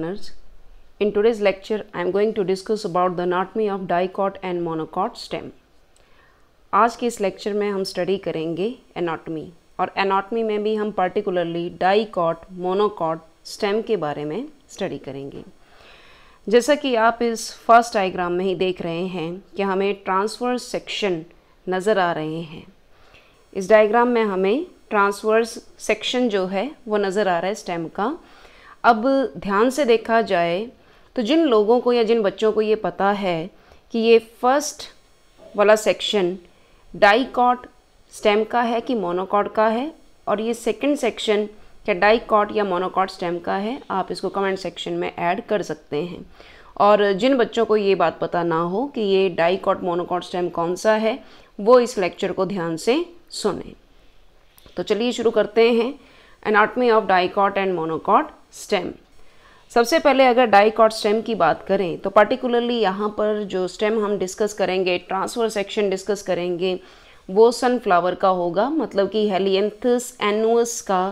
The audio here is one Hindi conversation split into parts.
learners in today's lecture i am going to discuss about the anatomy of dicot and monocot stem आज के इस लेक्चर में हम स्टडी करेंगे एनाटॉमी और एनाटॉमी में भी हम पर्टिकुलरली डाइकॉट मोनोकॉट स्टेम के बारे में स्टडी करेंगे जैसा कि आप इस फर्स्ट डायग्राम में ही देख रहे हैं कि हमें ट्रांसवर्स सेक्शन नज़र आ रहे हैं इस डायग्राम में हमें ट्रांसवर्स सेक्शन जो है वो नज़र आ रहा है स्टेम का अब ध्यान से देखा जाए तो जिन लोगों को या जिन बच्चों को ये पता है कि ये फर्स्ट वाला सेक्शन डाइकॉट स्टेम का है कि मोनोकॉट का है और ये सेकंड सेक्शन क्या डाइकॉट या मोनोकॉट स्टेम का है आप इसको कमेंट सेक्शन में ऐड कर सकते हैं और जिन बच्चों को ये बात पता ना हो कि ये डाइकॉट मोनोकॉट स्टेम कौन सा है वो इस लेक्चर को ध्यान से सुने तो चलिए शुरू करते हैं anatomy of dicot and monocot stem सबसे पहले अगर डाइकॉट स्टेम की बात करें तो पर्टिकुलरली यहाँ पर जो स्टेम हम डिस्कस करेंगे ट्रांसफर सेक्शन डिस्कस करेंगे वो सनफ्लावर का होगा मतलब कि हेलियंथस एनुअस का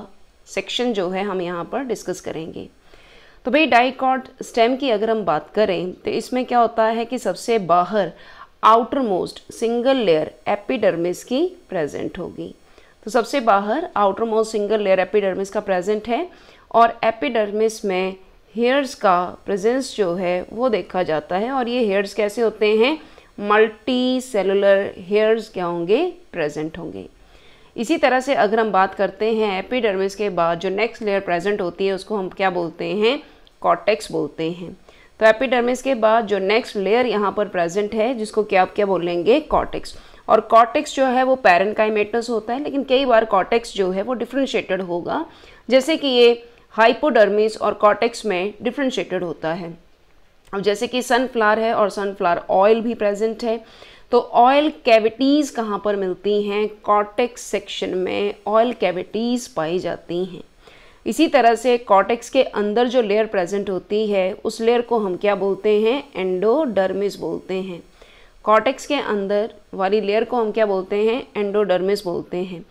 सेक्शन जो है हम यहाँ पर डिस्कस करेंगे तो भाई डाइकॉट स्टेम की अगर हम बात करें तो इसमें क्या होता है कि सबसे बाहर outermost single layer epidermis की प्रेजेंट होगी तो सबसे बाहर outermost single layer epidermis का प्रेजेंट है और एपिडर्मिस में हेयर्स का प्रेजेंस जो है वो देखा जाता है और ये हेयर्स कैसे होते हैं मल्टी सेलुलर हेयर्स क्या होंगे प्रेजेंट होंगे इसी तरह से अगर हम बात करते हैं एपिडर्मिस के बाद जो नेक्स्ट लेयर प्रेजेंट होती है उसको हम क्या बोलते हैं कॉटेक्स बोलते हैं तो एपिडर्मिस के बाद जो नेक्स्ट लेयर यहाँ पर प्रेजेंट है जिसको क्या आप क्या बोलेंगे कॉटेक्स और कॉटेक्स जो है वो पैरेनकाइमेटस होता है लेकिन कई बार कॉटेक्स जो है वो डिफ्रेंशिएटेड होगा जैसे कि ये हाइपोडर्मिस और कॉटेक्स में डिफ्रेंशिएटेड होता है अब जैसे कि सनफ्लावर है और सनफ्लावर ऑयल भी प्रेजेंट है तो ऑयल कैविटीज़ कहाँ पर मिलती हैं कॉटेक्स सेक्शन में ऑयल कैविटीज़ पाई जाती हैं इसी तरह से कॉटेक्स के अंदर जो लेयर प्रेजेंट होती है उस लेयर को हम क्या बोलते हैं एंडोडर्मिस बोलते हैं कॉटेक्स के अंदर वाली लेयर को हम क्या बोलते हैं एंडोडर्मिस बोलते हैं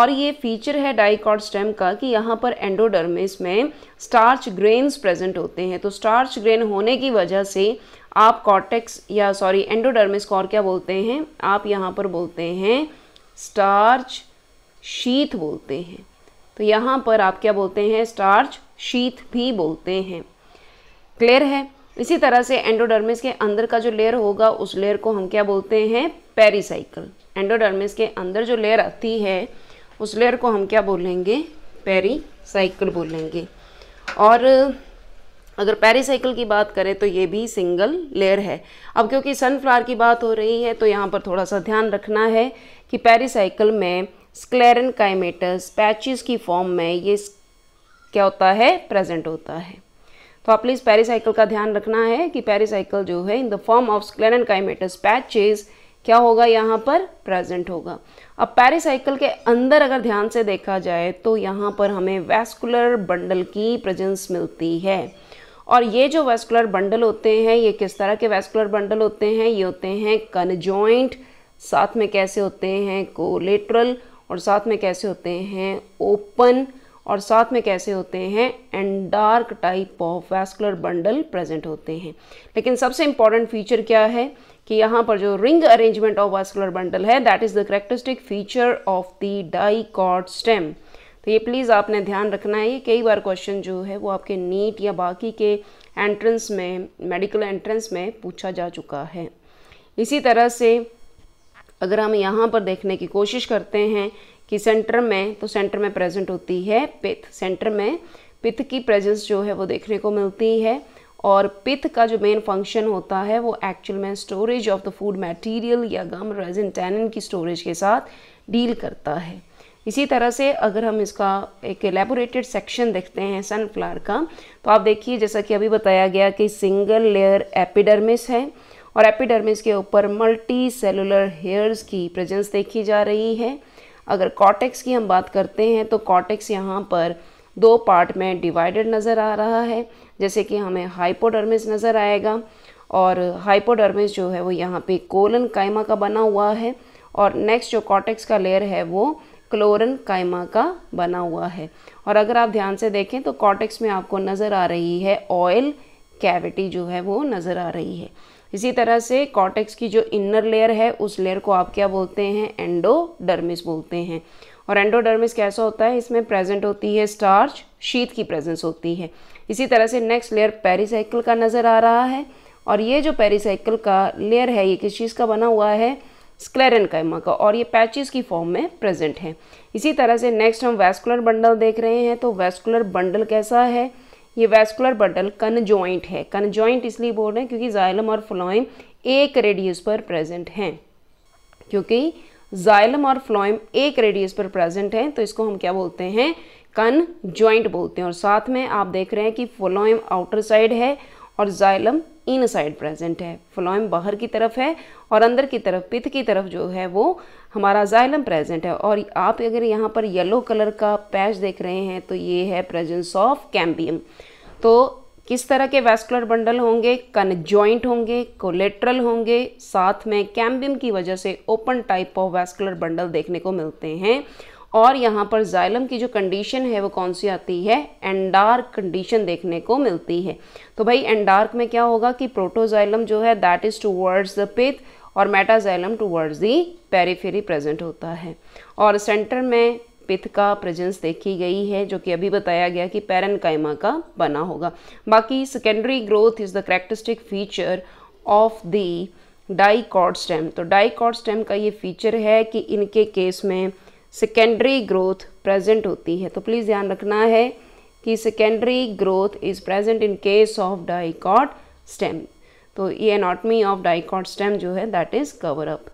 और ये फीचर है डाइकॉट स्टेम का कि यहाँ पर एंडोडर्मिस में स्टार्च ग्रेन्स प्रेजेंट होते हैं तो स्टार्च ग्रेन होने की वजह से आप कॉटेक्स या सॉरी एंडोडर्मिस को और क्या बोलते हैं आप यहाँ पर बोलते हैं स्टार्च शीत बोलते हैं तो यहाँ पर आप क्या बोलते हैं स्टार्च शीत भी बोलते हैं क्लियर है इसी तरह से एंडोडर्मिस के अंदर का जो लेयर होगा उस लेयर को हम क्या बोलते हैं पेरीसाइकिल एंडोडर्मिस के अंदर जो लेयर आती है उस लेयर को हम क्या बोलेंगे पेरीसाइकिल बोलेंगे और अगर पेरीसाइकिल की बात करें तो ये भी सिंगल लेयर है अब क्योंकि सनफ्लावर की बात हो रही है तो यहाँ पर थोड़ा सा ध्यान रखना है कि पेरीसाइकिल में स्क्लेरन काइमेटस पैचिस की फॉर्म में ये क्या होता है प्रेजेंट होता है तो आप प्लीज़ पेरीसाइकिल का ध्यान रखना है कि पेरीसाइकिल जो है in the form of sclerenchymatous patches क्या होगा यहाँ पर प्रेजेंट होगा अब पेरिसाइकिल के अंदर अगर ध्यान से देखा जाए तो यहाँ पर हमें वैस्कुलर बंडल की प्रेजेंस मिलती है और ये जो वैस्कुलर बंडल होते हैं ये किस तरह के वैस्कुलर बंडल होते हैं ये होते हैं कनजॉइंट साथ में कैसे होते हैं कोलेट्रल और साथ में कैसे होते हैं ओपन और साथ में कैसे होते हैं and dark type of vascular bundle present होते हैं लेकिन सबसे इंपॉर्टेंट फीचर क्या है कि यहाँ पर जो ring arrangement of vascular bundle है that is the characteristic feature of the cod stem तो ये प्लीज़ आपने ध्यान रखना है ये कई बार क्वेश्चन जो है वो आपके नीट या बाकी के एंट्रेंस में मेडिकल एंट्रेंस में पूछा जा चुका है इसी तरह से अगर हम यहाँ पर देखने की कोशिश करते हैं कि सेंटर में तो सेंटर में प्रेजेंट होती है पित्त सेंटर में पित्त की प्रेजेंस जो है वो देखने को मिलती है और पित्त का जो मेन फंक्शन होता है वो एक्चुअल में storage of the food material या गम रेजिन टैनिन की स्टोरेज के साथ डील करता है इसी तरह से अगर हम इसका एक एलेबोरेटेड सेक्शन देखते हैं सनफ्लावर का तो आप देखिए जैसा कि अभी बताया गया कि सिंगल लेयर एपिडर्मिस है और एपिडर्मिस के ऊपर मल्टी सेलुलर हेयर्स की प्रेजेंस देखी जा रही है अगर कॉटेक्स की हम बात करते हैं तो कॉटेक्स यहाँ पर दो पार्ट में डिवाइडेड नज़र आ रहा है जैसे कि हमें हाइपोडर्मिस नज़र आएगा और हाइपोडर्मिस जो है वो यहाँ पे कोलन कायमा का बना हुआ है और नेक्स्ट जो कॉटेक्स का लेयर है वो क्लोरन कायमा का बना हुआ है और अगर आप ध्यान से देखें तो कॉटेक्स में आपको नज़र आ रही है ऑयल कैविटी जो है वो नज़र आ रही है इसी तरह से कॉटेक्स की जो इनर लेयर है उस लेयर को आप क्या बोलते हैं एंडोडर्मिस बोलते हैं और एंडोडर्मिस कैसा होता है इसमें प्रेजेंट होती है स्टार्च शीत की प्रेजेंस होती है इसी तरह से नेक्स्ट लेयर पेरीसाइकिल का नज़र आ रहा है और ये जो पेरीसाइकिल का लेयर है ये किस चीज़ का बना हुआ है स्क्लेरन कैमा का और ये पैचेस की फॉर्म में प्रेजेंट है इसी तरह से नेक्स्ट हम वेस्कुलर बंडल देख रहे हैं तो वेस्कुलर बंडल कैसा है ये वेस्कुलर बंडल कनजॉइंट है कनजॉइंट इसलिए बोल रहे हैं क्योंकि जाइलम और फ्लोइम एक रेडियस पर प्रेजेंट हैं क्योंकि जाइलम और फ्लोइम एक रेडियस पर प्रेजेंट हैं तो इसको हम क्या बोलते हैं कन ज्वाइंट बोलते हैं और साथ में आप देख रहे हैं कि फ्लोइम आउटर साइड है और जाइलम इन साइड प्रेजेंट है फ्लोएम बाहर की तरफ है और अंदर की तरफ पित्त की तरफ जो है वो हमारा जाइलम प्रेजेंट है और आप अगर यहाँ पर येलो कलर का पैच देख रहे हैं तो ये है प्रेजेंस ऑफ कैम्बियम तो किस तरह के वेस्कुलर बंडल होंगे कनजॉइंट होंगे कोलेट्रल होंगे साथ में कैम्बियम की वजह से open type of vascular bundle देखने को मिलते हैं और यहाँ पर जाइलम की जो कंडीशन है वो कौन सी आती है एंडार्क कंडीशन देखने को मिलती है तो भाई एंडार्क में क्या होगा कि प्रोटोजाइलम जो है that is towards the pith और metaxylem towards the periphery present होता है और सेंटर में पिथ का प्रेजेंस देखी गई है जो कि अभी बताया गया कि पैरन कायमा का बना होगा बाकी secondary growth is the characteristic feature of the dicot stem तो डाई कॉर्ड स्टेम का ये फीचर है कि इनके केस में सेकेंडरी ग्रोथ प्रेजेंट होती है तो प्लीज़ ध्यान रखना है कि secondary growth is present in case of dicot stem तो ये एनाटमी ऑफ डाइकॉट स्टेम जो है दैट इज़ कवर अप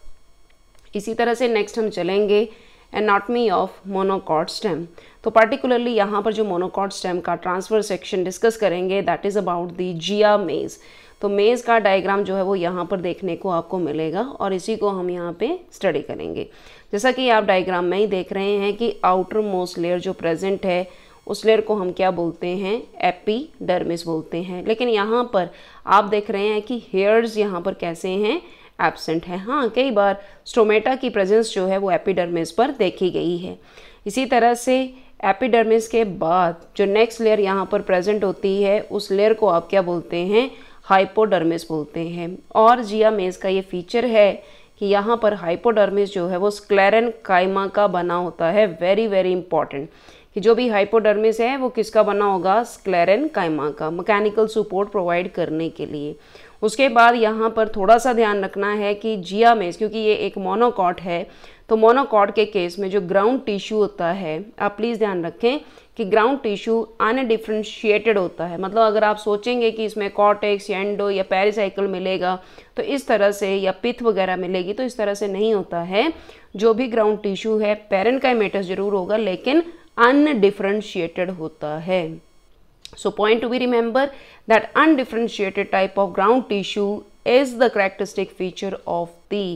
इसी तरह से नेक्स्ट हम चलेंगे एनाटमी ऑफ मोनोकॉट स्टेम तो पार्टिकुलरली यहाँ पर जो मोनोकॉट स्टेम का ट्रांसफर सेक्शन डिस्कस करेंगे that is about the Zea mays तो मेज़ का डायग्राम जो है वो यहाँ पर देखने को आपको मिलेगा और इसी को हम यहाँ पे स्टडी करेंगे जैसा कि आप डायग्राम में ही देख रहे हैं कि आउटर मोस्ट लेयर जो प्रेजेंट है उस लेयर को हम क्या बोलते हैं एपीडर्मिस बोलते हैं लेकिन यहाँ पर आप देख रहे हैं कि हेयर्स यहाँ पर कैसे हैं एबसेंट है हाँ कई बार स्टोमेटा की प्रेजेंस जो है वो एपिडर्मिस पर देखी गई है इसी तरह से एपिडर्मिस के बाद जो नेक्स्ट लेयर यहाँ पर प्रेजेंट होती है उस लेयर को आप क्या बोलते हैं हाइपोडर्मिस बोलते हैं और जिया मेज़ का ये फीचर है कि यहाँ पर हाइपोडर्मिस जो है वो स्क्लेरन काइमा का बना होता है वेरी वेरी इंपॉर्टेंट कि जो भी हाइपोडर्मिस है वो किसका बना होगा स्क्लेरन काइमा का मैकेनिकल सपोर्ट प्रोवाइड करने के लिए उसके बाद यहाँ पर थोड़ा सा ध्यान रखना है कि जिया मेज क्योंकि ये एक मोनोकॉट है तो मोनोकॉट के केस में जो ग्राउंड टिश्यू होता है आप प्लीज़ ध्यान रखें कि ग्राउंड टिश्यू अनडिफ्रेंशिएटेड होता है मतलब अगर आप सोचेंगे कि इसमें कॉटेक्स एंडो या पेरिसाइकल मिलेगा तो इस तरह से या पिथ वगैरह मिलेगी तो इस तरह से नहीं होता है जो भी ग्राउंड टिश्यू है पेरेंट का मेटस जरूर होगा लेकिन अनडिफ्रेंशिएटेड होता है so point to be remember that undifferentiated type of ground tissue is the characteristic feature of the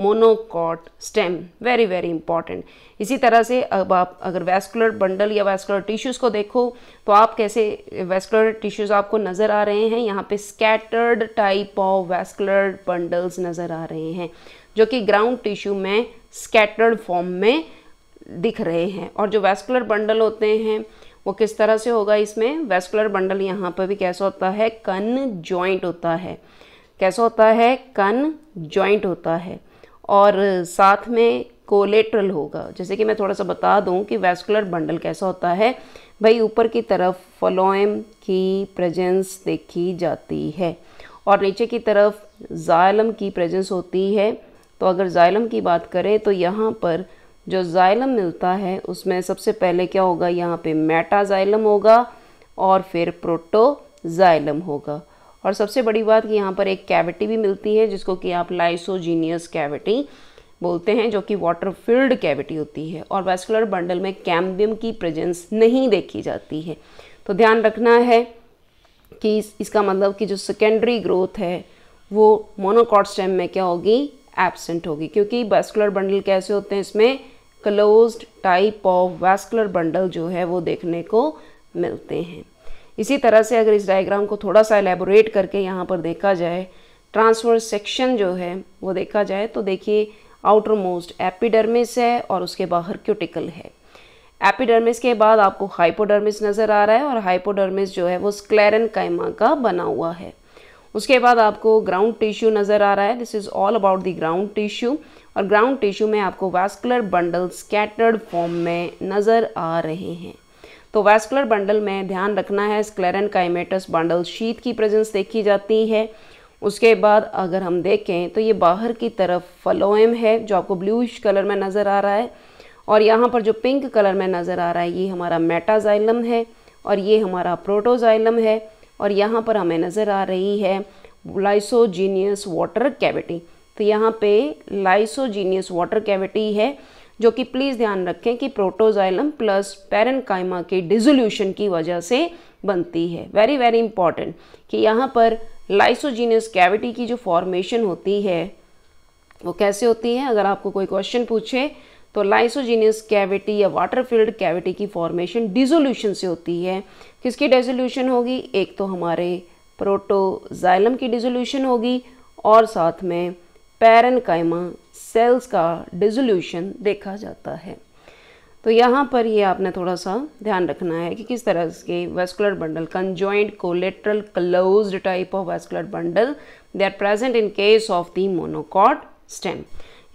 monocot stem very very important इसी तरह से अब आप अगर वेस्कुलर बंडल या वेस्कुलर टिश्यूज़ को देखो तो आप कैसे वेस्कुलर टिश्यूज़ आपको नज़र आ रहे हैं यहाँ पे scattered type of vascular bundles नज़र आ रहे हैं जो कि ग्राउंड टिश्यू में स्कैटर्ड फॉर्म में दिख रहे हैं और जो वेस्कुलर बंडल होते हैं वो किस तरह से होगा इसमें वेस्कुलर बंडल यहाँ पर भी कैसा होता है कन ज्वाइंट होता है कैसा होता है कन ज्वाइंट होता है और साथ में कोलेट्रल होगा जैसे कि मैं थोड़ा सा बता दूं कि वैस्कुलर बंडल कैसा होता है भाई ऊपर की तरफ फलोएम की प्रेजेंस देखी जाती है और नीचे की तरफ जायलम की प्रेजेंस होती है तो अगर जाइलम की बात करें तो यहाँ पर जो जाइलम मिलता है उसमें सबसे पहले क्या होगा यहाँ पे मेटाजाइलम होगा और फिर प्रोटोजाइलम होगा और सबसे बड़ी बात कि यहाँ पर एक कैविटी भी मिलती है जिसको कि आप लाइसोजीनियस कैविटी बोलते हैं जो कि वाटर फिल्ड कैविटी होती है और वेस्कुलर बंडल में कैम्बियम की प्रेजेंस नहीं देखी जाती है तो ध्यान रखना है कि इस, इसका मतलब कि जो सेकेंडरी ग्रोथ है वो मोनोकॉट स्टेम में क्या होगी एबसेंट होगी क्योंकि वेस्कुलर बंडल कैसे होते हैं इसमें closed type of vascular bundle जो है वो देखने को मिलते हैं इसी तरह से अगर इस डायग्राम को थोड़ा सा एलेबोरेट करके यहाँ पर देखा जाए ट्रांसवर्स सेक्शन जो है वो देखा जाए तो देखिए आउटर मोस्ट एपिडर्मिस है और उसके बाहर क्यूटिकल है एपिडर्मिस के बाद आपको हाइपोडर्मिस नज़र आ रहा है और हाइपोडर्मिस जो है वो स्क्लेरन कैमा का बना हुआ है उसके बाद आपको ग्राउंड टिश्यू नज़र आ रहा है this is all about the ground tissue और ग्राउंड टिश्यू में आपको वैस्कुलर बंडल स्कैटर्ड फॉर्म में नज़र आ रहे हैं तो वैस्कुलर बंडल में ध्यान रखना है स्क्लेरन काइमेटस बंडल शीत की प्रेजेंस देखी जाती है उसके बाद अगर हम देखें तो ये बाहर की तरफ फलोएम है जो आपको ब्लूइश कलर में नज़र आ रहा है और यहाँ पर जो पिंक कलर में नज़र आ रहा है ये हमारा मेटाजाइलम है और ये हमारा प्रोटोजाइलम है और यहाँ पर हमें नज़र आ रही है लाइसोजीनियस वाटर कैविटी तो यहाँ पे लाइसोजीनियस वाटर कैविटी है जो कि प्लीज़ ध्यान रखें कि प्रोटोजाइलम प्लस पैरनकाइमा के डिजोल्यूशन की वजह से बनती है वेरी वेरी इंपॉर्टेंट कि यहाँ पर लाइसोजीनियस कैविटी की जो फॉर्मेशन होती है वो कैसे होती है अगर आपको कोई क्वेश्चन पूछे तो लाइसोजीनियस कैविटी या वाटर फील्ड कैविटी की फॉर्मेशन डिजोल्यूशन से होती है किसकी डिजोल्यूशन होगी एक तो हमारे प्रोटोजाइलम की डिजोल्यूशन होगी और साथ में पैरनकाइमा सेल्स का डिजोल्यूशन देखा जाता है तो यहाँ पर ये आपने थोड़ा सा ध्यान रखना है कि किस तरह के vascular bundle conjoint collateral closed type of vascular bundle they are present in case of the monocot stem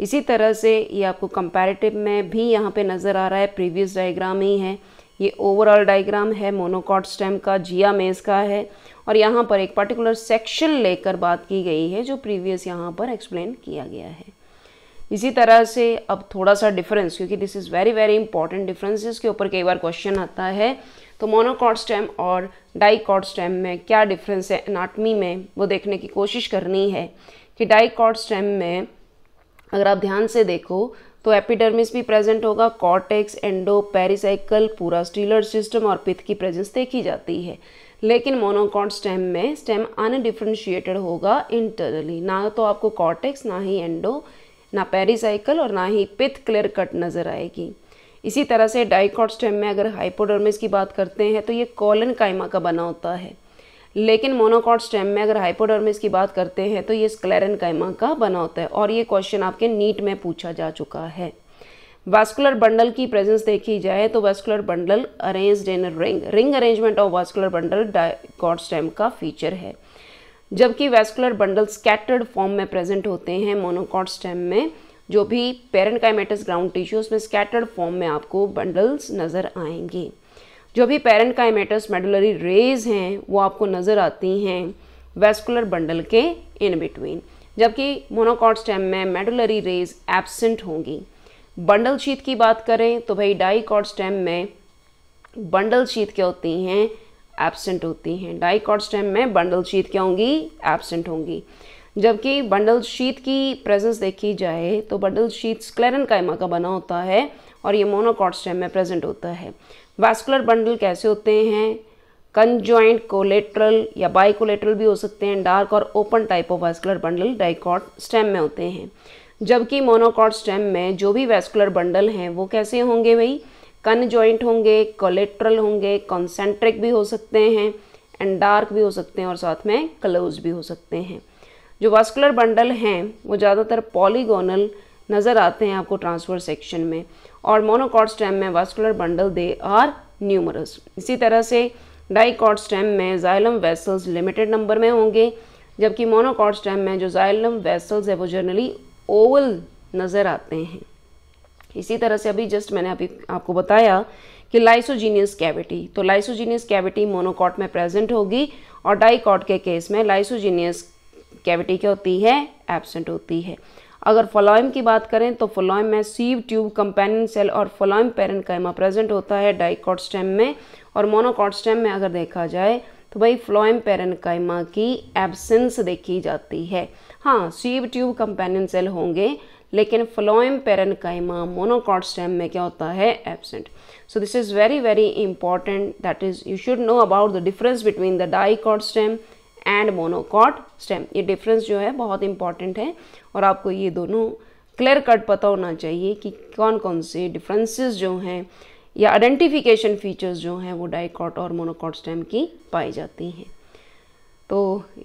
इसी तरह से ये आपको कंपैरेटिव में भी यहाँ पे नज़र आ रहा है प्रीवियस डायग्राम ही है ये ओवरऑल डायग्राम है मोनोकॉट स्टेम का जिया मेज का है और यहाँ पर एक पर्टिकुलर सेक्शन लेकर बात की गई है जो प्रीवियस यहाँ पर एक्सप्लेन किया गया है इसी तरह से अब थोड़ा सा डिफरेंस क्योंकि this is very very important difference के ऊपर कई बार क्वेश्चन आता है तो मोनोकॉट स्टेम और डाईकॉड स्टेम में क्या डिफरेंस है एनाटमी में वो देखने की कोशिश करनी है कि डाइकॉट स्टेम में अगर आप ध्यान से देखो तो एपिडर्मिस भी प्रेजेंट होगा कॉर्टेक्स एंडो पेरिसाइकल पूरा स्टीलर सिस्टम और पिथ की प्रेजेंस देखी जाती है लेकिन मोनोकॉट स्टेम में स्टेम अनडिफ्रेंशिएटेड होगा इंटरनली ना तो आपको कॉर्टेक्स ना ही एंडो ना पेरिसाइकल और ना ही पिथ क्लियर कट नज़र आएगी इसी तरह से डाइकॉट स्टेम में अगर हाइपोडर्मिस की बात करते हैं तो ये कॉलन कायमा का बना होता है लेकिन मोनोकॉट स्टेम में अगर हाइपोडर्मिस की बात करते हैं तो ये स्क्लेरन कायमा का बना होता है और ये क्वेश्चन आपके नीट में पूछा जा चुका है वास्कुलर बंडल की प्रेजेंस देखी जाए तो vascular bundle arranged in ring ring arrangement of vascular bundle dicot stem का फीचर है जबकि वेस्कुलर बंडल स्कैटर्ड फॉर्म में प्रेजेंट होते हैं मोनोकॉट स्टेम में जो भी पेरेंटकाइमेटस ग्राउंड टिश्यू उसमें स्कैटर्ड फॉर्म में आपको बंडल्स नज़र आएंगे जो भी काइमेटस मेडुलरी रेज हैं वो आपको नज़र आती हैं वेस्कुलर बंडल के इन बिटवीन जबकि मोनोकॉट स्टेम में मेडुलरी रेज एबसेंट होंगी बंडल शीत की बात करें तो भाई डाईकॉट स्टेम में बंडल शीत क्या होती हैं एबसेंट होती हैं डाइकॉट स्टेम में बंडल शीत क्या होंगी एबसेंट होंगी जबकि बंडल शीत की प्रेजेंस देखी जाए तो बंडल शीत स्क्लेरन कायमा का बना होता है और ये मोनोकॉट स्टेम में प्रेजेंट होता है वैस्कुलर बंडल कैसे होते हैं कंजॉइंट कोलेट्रल या बाइकोलेट्रल भी हो सकते हैं डार्क और open type of vascular bundle dicot stem में होते हैं जबकि मोनोकॉट स्टेम में जो भी वैस्कुलर बंडल हैं वो कैसे होंगे भाई कन जॉइंट होंगे कोलेट्रल होंगे कॉन्सेंट्रिक भी हो सकते हैं एंड डार्क भी हो सकते हैं और साथ में क्लोज भी हो सकते हैं जो वास्कुलर बंडल हैं वो ज़्यादातर पॉलीगोनल नज़र आते हैं आपको ट्रांसफर सेक्शन में और मोनोकॉड स्टेम में vascular bundle they are numerous इसी तरह से डाइकॉट स्टेम में जाइलम वेसल्स लिमिटेड नंबर में होंगे जबकि मोनोकॉड स्टेम में जो जाइलम वेसल्स है वो जनरली ओवल नज़र आते हैं इसी तरह से अभी जस्ट मैंने अभी आपको बताया कि लाइसोजीनियस कैविटी तो लाइसोजीनियस कैविटी मोनोकॉट में प्रेजेंट होगी और डाइकॉट के केस में लाइसोजीनियस कैविटी क्या होती है एबसेंट होती है अगर फलोइम की बात करें तो फलोइम में सीव ट्यूब कंपेनियन सेल और फलॉयम पेरेंट प्रेजेंट होता है डाइकॉट स्टेम में और मोनोकॉट स्टेम में अगर देखा जाए तो भाई फ्लोइम पेरेंट की एबसेंस देखी जाती है हाँ सीव ट्यूब कंपेनियन सेल होंगे लेकिन फ्लोएम पेरनकाइमा मोनोकॉट स्टेम में क्या होता है absent so this is very very important that is you should know about the difference between the dicot stem and monocot stem ये डिफरेंस जो है बहुत इंपॉर्टेंट है और आपको ये दोनों क्लियर कट पता होना चाहिए कि कौन कौन से डिफरेंसेस जो हैं या आइडेंटिफिकेशन फीचर्स जो हैं वो डाइकॉट और मोनोकॉट स्टेम की पाई जाती हैं तो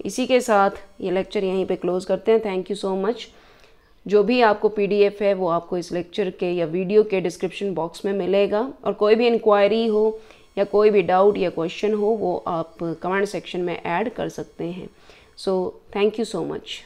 इसी के साथ ये लेक्चर यहीं पे क्लोज़ करते हैं थैंक यू सो मच जो भी आपको पी है वो आपको इस लेक्चर के या वीडियो के डिस्क्रिप्शन बॉक्स में मिलेगा और कोई भी इंक्वायरी हो या कोई भी डाउट या क्वेश्चन हो वो आप कमेंट सेक्शन में ऐड कर सकते हैं so thank you so much